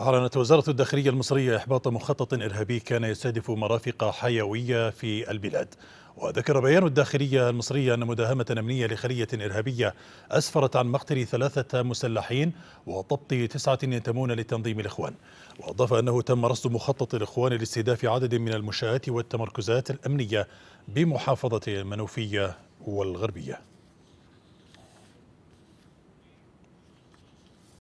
أعلنت وزارة الداخلية المصرية إحباط مخطط إرهابي كان يستهدف مرافق حيوية في البلاد وذكر بيان الداخلية المصرية أن مداهمة أمنية لخلية إرهابية أسفرت عن مقتل ثلاثة مسلحين وضبط تسعة ينتمون لتنظيم الإخوان وأضاف أنه تم رصد مخطط الإخوان لاستهداف عدد من المنشآت والتمركزات الأمنية بمحافظة المنوفية والغربية